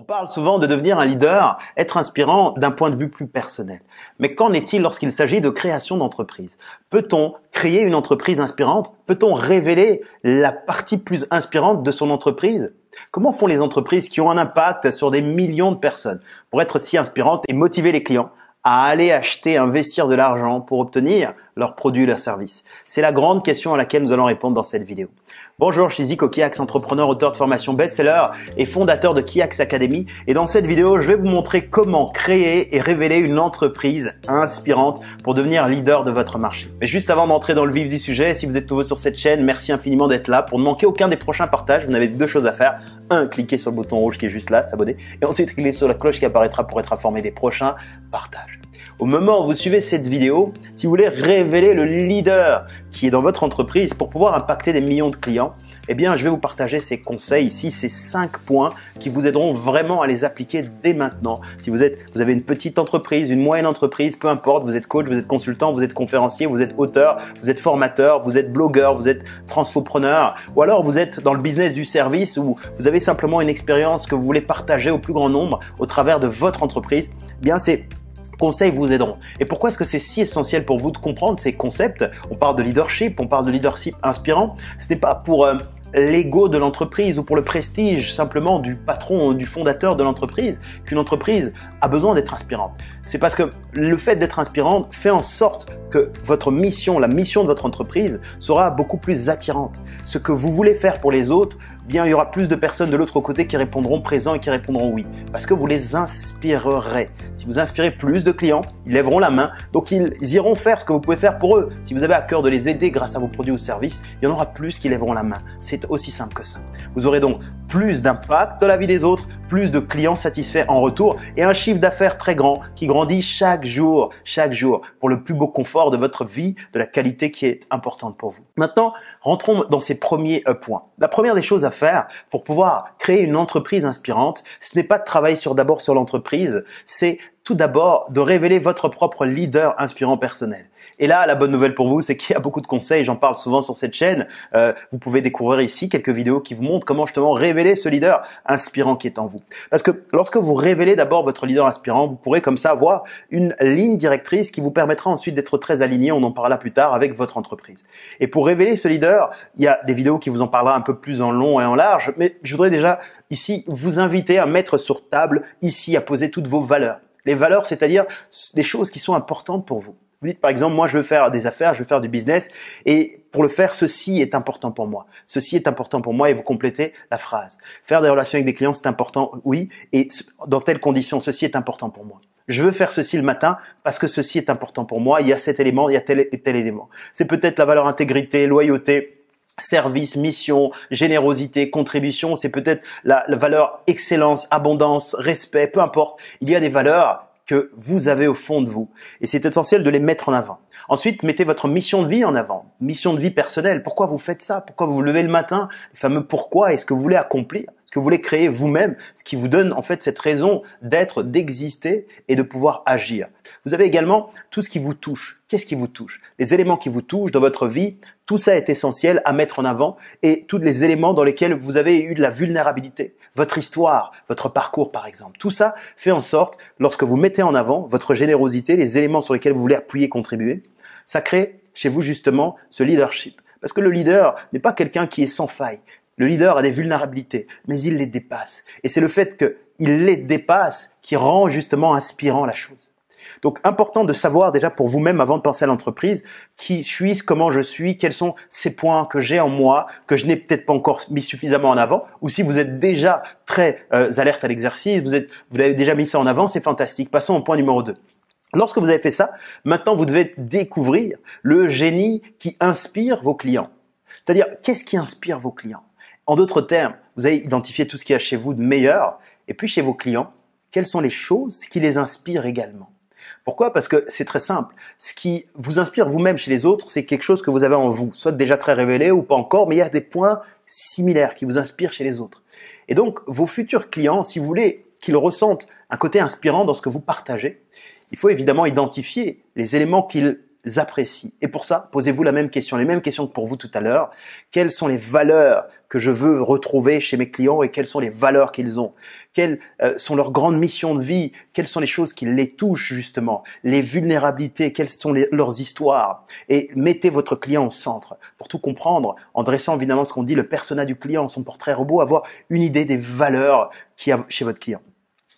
On parle souvent de devenir un leader, être inspirant d'un point de vue plus personnel. Mais qu'en est-il lorsqu'il s'agit de création d'entreprise Peut-on créer une entreprise inspirante Peut-on révéler la partie plus inspirante de son entreprise Comment font les entreprises qui ont un impact sur des millions de personnes pour être si inspirantes et motiver les clients à aller acheter, investir de l'argent pour obtenir leurs produits, leurs services C'est la grande question à laquelle nous allons répondre dans cette vidéo. Bonjour, je suis Zico Kiax, entrepreneur, auteur de formation best-seller et fondateur de Kiax Academy. Et dans cette vidéo, je vais vous montrer comment créer et révéler une entreprise inspirante pour devenir leader de votre marché. Mais juste avant d'entrer dans le vif du sujet, si vous êtes nouveau sur cette chaîne, merci infiniment d'être là. Pour ne manquer aucun des prochains partages, vous n'avez deux choses à faire. Un, cliquez sur le bouton rouge qui est juste là, s'abonner. Et ensuite, cliquez sur la cloche qui apparaîtra pour être informé des prochains partages. Au moment où vous suivez cette vidéo, si vous voulez révéler le leader qui est dans votre entreprise pour pouvoir impacter des millions de clients, eh bien, je vais vous partager ces conseils ici, ces cinq points qui vous aideront vraiment à les appliquer dès maintenant. Si vous êtes, vous avez une petite entreprise, une moyenne entreprise, peu importe, vous êtes coach, vous êtes consultant, vous êtes conférencier, vous êtes auteur, vous êtes formateur, vous êtes blogueur, vous êtes transfopreneur, ou alors vous êtes dans le business du service ou vous avez simplement une expérience que vous voulez partager au plus grand nombre au travers de votre entreprise, eh bien, c'est conseils vous aideront. Et pourquoi est-ce que c'est si essentiel pour vous de comprendre ces concepts On parle de leadership, on parle de leadership inspirant. Ce n'est pas pour euh, l'ego de l'entreprise ou pour le prestige simplement du patron, du fondateur de l'entreprise, qu'une entreprise a besoin d'être inspirante. C'est parce que le fait d'être inspirante fait en sorte que votre mission, la mission de votre entreprise sera beaucoup plus attirante. Ce que vous voulez faire pour les autres bien il y aura plus de personnes de l'autre côté qui répondront présent et qui répondront oui. Parce que vous les inspirerez. Si vous inspirez plus de clients, ils lèveront la main. Donc ils iront faire ce que vous pouvez faire pour eux. Si vous avez à cœur de les aider grâce à vos produits ou services, il y en aura plus qui lèveront la main. C'est aussi simple que ça. Vous aurez donc plus d'impact de la vie des autres, plus de clients satisfaits en retour et un chiffre d'affaires très grand qui grandit chaque jour, chaque jour pour le plus beau confort de votre vie, de la qualité qui est importante pour vous. Maintenant, rentrons dans ces premiers euh, points. La première des choses à faire pour pouvoir créer une entreprise inspirante, ce n'est pas de travailler sur d'abord sur l'entreprise, c'est tout d'abord de révéler votre propre leader inspirant personnel. Et là, la bonne nouvelle pour vous, c'est qu'il y a beaucoup de conseils, j'en parle souvent sur cette chaîne. Euh, vous pouvez découvrir ici quelques vidéos qui vous montrent comment justement révéler ce leader inspirant qui est en vous. Parce que lorsque vous révélez d'abord votre leader inspirant, vous pourrez comme ça avoir une ligne directrice qui vous permettra ensuite d'être très aligné, on en parlera plus tard, avec votre entreprise. Et pour révéler ce leader, il y a des vidéos qui vous en parlera un peu plus en long et en large, mais je voudrais déjà ici vous inviter à mettre sur table, ici, à poser toutes vos valeurs les valeurs, c'est-à-dire les choses qui sont importantes pour vous. Vous dites par exemple, moi je veux faire des affaires, je veux faire du business, et pour le faire, ceci est important pour moi. Ceci est important pour moi, et vous complétez la phrase. Faire des relations avec des clients, c'est important, oui, et dans telles conditions, ceci est important pour moi. Je veux faire ceci le matin parce que ceci est important pour moi, il y a cet élément, il y a tel et tel élément. C'est peut-être la valeur intégrité, loyauté, service, mission, générosité, contribution, c'est peut-être la, valeur excellence, abondance, respect, peu importe. Il y a des valeurs que vous avez au fond de vous. Et c'est essentiel de les mettre en avant. Ensuite, mettez votre mission de vie en avant, mission de vie personnelle. Pourquoi vous faites ça Pourquoi vous vous levez le matin Le fameux pourquoi est-ce que vous voulez accomplir que vous voulez créer vous-même, ce qui vous donne en fait cette raison d'être, d'exister et de pouvoir agir. Vous avez également tout ce qui vous touche. Qu'est-ce qui vous touche Les éléments qui vous touchent dans votre vie, tout ça est essentiel à mettre en avant et tous les éléments dans lesquels vous avez eu de la vulnérabilité. Votre histoire, votre parcours par exemple, tout ça fait en sorte, lorsque vous mettez en avant votre générosité, les éléments sur lesquels vous voulez appuyer, contribuer, ça crée chez vous justement ce leadership. Parce que le leader n'est pas quelqu'un qui est sans faille. Le leader a des vulnérabilités, mais il les dépasse. Et c'est le fait qu'il les dépasse qui rend justement inspirant la chose. Donc important de savoir déjà pour vous-même avant de penser à l'entreprise qui suis-je, comment je suis, quels sont ces points que j'ai en moi que je n'ai peut-être pas encore mis suffisamment en avant ou si vous êtes déjà très euh, alerte à l'exercice, vous êtes vous avez déjà mis ça en avant, c'est fantastique. Passons au point numéro 2. Lorsque vous avez fait ça, maintenant vous devez découvrir le génie qui inspire vos clients. C'est-à-dire qu'est-ce qui inspire vos clients en d'autres termes, vous allez identifier tout ce qu'il y a chez vous de meilleur, et puis chez vos clients, quelles sont les choses qui les inspirent également. Pourquoi Parce que c'est très simple. Ce qui vous inspire vous-même chez les autres, c'est quelque chose que vous avez en vous, soit déjà très révélé ou pas encore, mais il y a des points similaires qui vous inspirent chez les autres. Et donc, vos futurs clients, si vous voulez qu'ils ressentent un côté inspirant dans ce que vous partagez, il faut évidemment identifier les éléments qu'ils apprécient. Et pour ça, posez-vous la même question, les mêmes questions que pour vous tout à l'heure. Quelles sont les valeurs que je veux retrouver chez mes clients et quelles sont les valeurs qu'ils ont Quelles euh, sont leurs grandes missions de vie Quelles sont les choses qui les touchent justement Les vulnérabilités, quelles sont leurs histoires Et mettez votre client au centre pour tout comprendre en dressant évidemment ce qu'on dit le persona du client, son portrait robot, avoir une idée des valeurs qu'il y a chez votre client.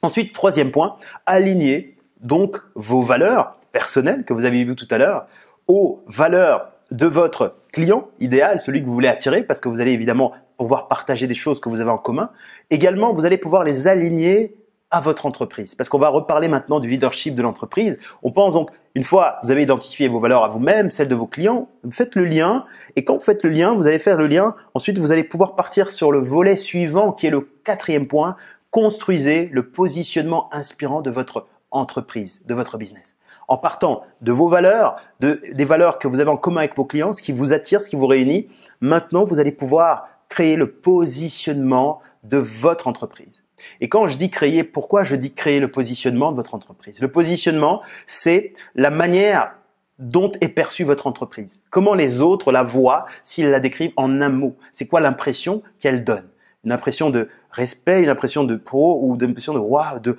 Ensuite, troisième point, aligner donc vos valeurs personnelles que vous avez vues tout à l'heure aux valeurs de votre client idéal, celui que vous voulez attirer, parce que vous allez évidemment pouvoir partager des choses que vous avez en commun. Également, vous allez pouvoir les aligner à votre entreprise. Parce qu'on va reparler maintenant du leadership de l'entreprise. On pense donc, une fois vous avez identifié vos valeurs à vous-même, celles de vos clients, vous faites le lien. Et quand vous faites le lien, vous allez faire le lien. Ensuite, vous allez pouvoir partir sur le volet suivant qui est le quatrième point. Construisez le positionnement inspirant de votre entreprise, de votre business. En partant de vos valeurs, des valeurs que vous avez en commun avec vos clients, ce qui vous attire, ce qui vous réunit, maintenant vous allez pouvoir créer le positionnement de votre entreprise. Et quand je dis créer, pourquoi je dis créer le positionnement de votre entreprise Le positionnement, c'est la manière dont est perçue votre entreprise. Comment les autres la voient s'ils la décrivent en un mot C'est quoi l'impression qu'elle donne Une impression de respect, une impression de pro ou d'impression de waouh, de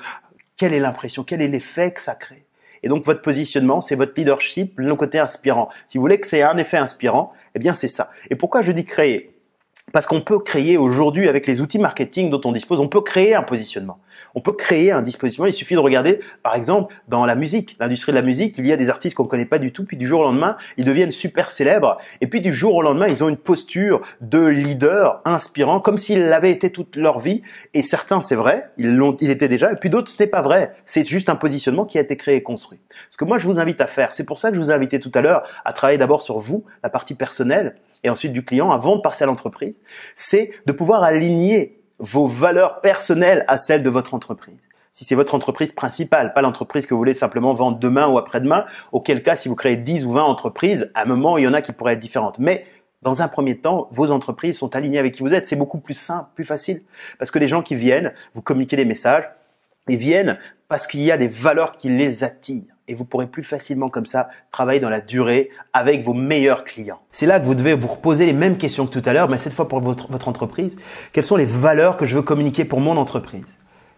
quelle est l'impression Quel est l'effet que ça crée Et donc votre positionnement, c'est votre leadership, le côté inspirant. Si vous voulez que c'est un effet inspirant, eh bien c'est ça. Et pourquoi je dis créer parce qu'on peut créer aujourd'hui avec les outils marketing dont on dispose, on peut créer un positionnement. On peut créer un dispositionnement. Il suffit de regarder, par exemple, dans la musique, l'industrie de la musique, il y a des artistes qu'on ne connaît pas du tout, puis du jour au lendemain, ils deviennent super célèbres. Et puis du jour au lendemain, ils ont une posture de leader inspirant, comme s'ils l'avaient été toute leur vie. Et certains, c'est vrai, ils l'ont, ils étaient déjà. Et puis d'autres, ce n'est pas vrai. C'est juste un positionnement qui a été créé et construit. Ce que moi, je vous invite à faire, c'est pour ça que je vous ai invité tout à l'heure à travailler d'abord sur vous, la partie personnelle et ensuite du client avant de passer à l'entreprise, c'est de pouvoir aligner vos valeurs personnelles à celles de votre entreprise. Si c'est votre entreprise principale, pas l'entreprise que vous voulez simplement vendre demain ou après-demain, auquel cas si vous créez 10 ou 20 entreprises, à un moment il y en a qui pourraient être différentes. Mais dans un premier temps, vos entreprises sont alignées avec qui vous êtes. C'est beaucoup plus simple, plus facile. Parce que les gens qui viennent, vous communiquez des messages, ils viennent parce qu'il y a des valeurs qui les attirent et vous pourrez plus facilement comme ça travailler dans la durée avec vos meilleurs clients. C'est là que vous devez vous reposer les mêmes questions que tout à l'heure, mais cette fois pour votre, votre entreprise. Quelles sont les valeurs que je veux communiquer pour mon entreprise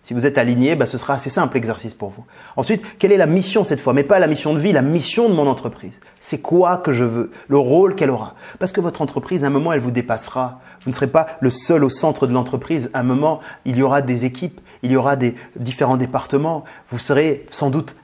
si vous êtes aligné, bah, ce sera assez simple l'exercice pour vous. Ensuite, quelle est la mission cette fois Mais pas la mission de vie, la mission de mon entreprise. C'est quoi que je veux Le rôle qu'elle aura Parce que votre entreprise, à un moment, elle vous dépassera. Vous ne serez pas le seul au centre de l'entreprise. À un moment, il y aura des équipes, il y aura des différents départements. Vous serez sans doute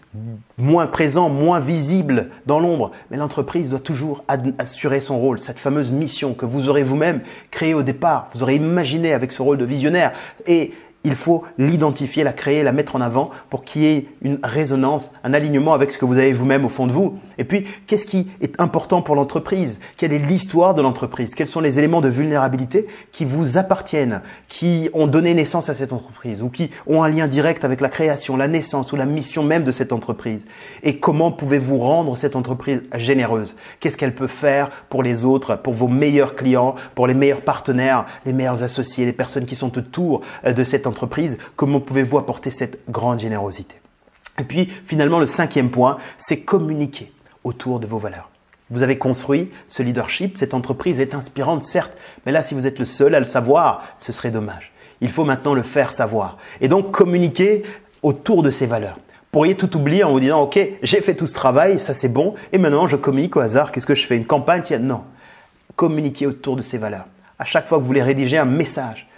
moins présent, moins visible dans l'ombre. Mais l'entreprise doit toujours assurer son rôle, cette fameuse mission que vous aurez vous-même créée au départ, vous aurez imaginé avec ce rôle de visionnaire. Et il faut l'identifier, la créer, la mettre en avant pour qu'il y ait une résonance, un alignement avec ce que vous avez vous-même au fond de vous. Et puis, qu'est-ce qui est important pour l'entreprise Quelle est l'histoire de l'entreprise Quels sont les éléments de vulnérabilité qui vous appartiennent, qui ont donné naissance à cette entreprise ou qui ont un lien direct avec la création, la naissance ou la mission même de cette entreprise Et comment pouvez-vous rendre cette entreprise généreuse Qu'est-ce qu'elle peut faire pour les autres, pour vos meilleurs clients, pour les meilleurs partenaires, les meilleurs associés, les personnes qui sont autour euh, de cette entreprise entreprise, comment pouvez-vous apporter cette grande générosité Et puis finalement, le cinquième point, c'est communiquer autour de vos valeurs. Vous avez construit ce leadership, cette entreprise est inspirante, certes, mais là, si vous êtes le seul à le savoir, ce serait dommage. Il faut maintenant le faire savoir. Et donc communiquer autour de ces valeurs Vous pourriez tout oublier en vous disant, OK, j'ai fait tout ce travail, ça c'est bon, et maintenant je communique au hasard, qu'est-ce que je fais Une campagne non. communiquer autour de ces valeurs. À chaque fois que vous voulez rédiger un message,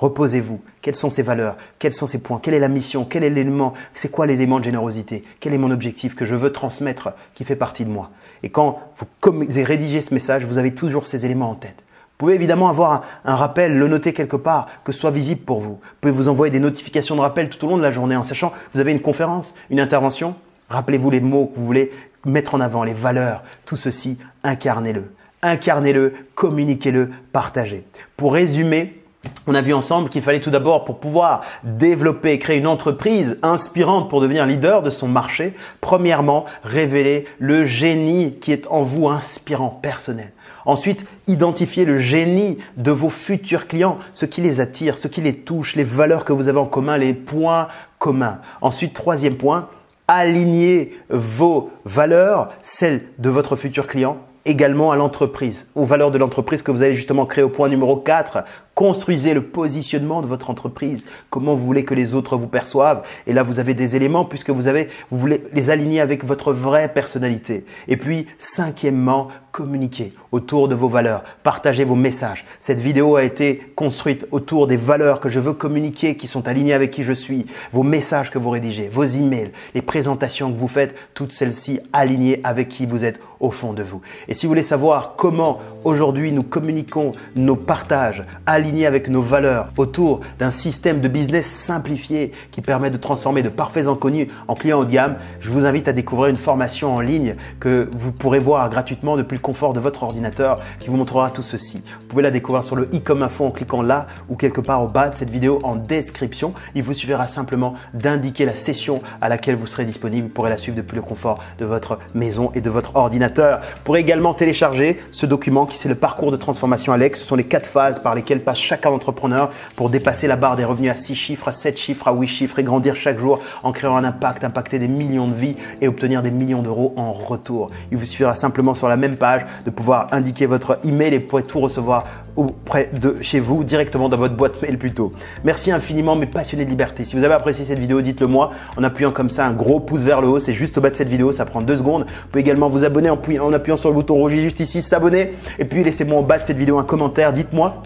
Reposez-vous. Quelles sont ces valeurs Quels sont ses points Quelle est la mission Quel est l'élément C'est quoi l'élément de générosité Quel est mon objectif que je veux transmettre qui fait partie de moi Et quand vous rédigez ce message, vous avez toujours ces éléments en tête. Vous pouvez évidemment avoir un, un, rappel, le noter quelque part, que ce soit visible pour vous. Vous pouvez vous envoyer des notifications de rappel tout au long de la journée en sachant que vous avez une conférence, une intervention. Rappelez-vous les mots que vous voulez mettre en avant, les valeurs, tout ceci, incarnez-le. Incarnez-le, communiquez-le, partagez. Pour résumer, on a vu ensemble qu'il fallait tout d'abord, pour pouvoir développer, et créer une entreprise inspirante pour devenir leader de son marché, premièrement, révéler le génie qui est en vous inspirant, personnel. Ensuite, identifier le génie de vos futurs clients, ce qui les attire, ce qui les touche, les valeurs que vous avez en commun, les points communs. Ensuite, troisième point, aligner vos valeurs, celles de votre futur client, également à l'entreprise, aux valeurs de l'entreprise que vous allez justement créer au point numéro 4, Construisez le positionnement de votre entreprise. Comment vous voulez que les autres vous perçoivent. Et là, vous avez des éléments puisque vous avez, voulez les aligner avec votre vraie personnalité. Et puis, cinquièmement, communiquez autour de vos valeurs. Partagez vos messages. Cette vidéo a été construite autour des valeurs que je veux communiquer qui sont alignées avec qui je suis. Vos messages que vous rédigez, vos emails, les présentations que vous faites, toutes celles-ci alignées avec qui vous êtes au fond de vous. Et si vous voulez savoir comment aujourd'hui nous communiquons nos partages alignés avec nos valeurs, autour d'un système de business simplifié qui permet de transformer de parfaits inconnus en clients haut de gamme, je vous invite à découvrir une formation en ligne que vous pourrez voir gratuitement depuis le confort de votre ordinateur qui vous montrera tout ceci. Vous pouvez la découvrir sur le i comme info en cliquant là ou quelque part au bas de cette vidéo en description. Il vous suffira simplement d'indiquer la session à laquelle vous serez disponible. Vous pourrez la suivre depuis le confort de votre maison et de votre ordinateur. Vous pourrez également télécharger ce document qui c'est le parcours de transformation Alex. Ce sont les quatre phases par lesquelles chacun entrepreneur pour dépasser la barre des revenus à 6 chiffres, à 7 chiffres, à 8 chiffres et grandir chaque jour en créant un impact, impacter des millions de vies et obtenir des millions d'euros en retour. Il vous suffira simplement sur la même page de pouvoir indiquer votre email et vous pourrez tout recevoir auprès de chez vous, directement dans votre boîte mail plutôt. Merci infiniment mes passionnés de liberté. Si vous avez apprécié cette vidéo, dites-le moi en appuyant comme ça un gros pouce vers le haut. C'est juste au bas de cette vidéo, ça prend deux secondes. Vous pouvez également vous abonner en, appuyant sur le bouton rouge juste ici, s'abonner. Et puis laissez-moi au bas de cette vidéo un commentaire, dites-moi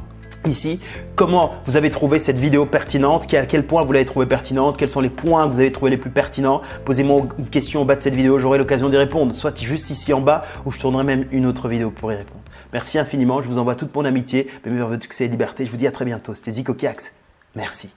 ici comment vous avez trouvé cette vidéo pertinente, à quel point vous l'avez trouvée pertinente, quels sont les points que vous avez trouvé les plus pertinents. Posez-moi une question au bas de cette vidéo, j'aurai l'occasion d'y répondre, soit juste ici en bas ou je tournerai même une autre vidéo pour y répondre. Merci infiniment, je vous envoie toute mon amitié, mes meilleurs de succès et liberté. Je vous dis à très bientôt. C'était Zico Kiax. Merci.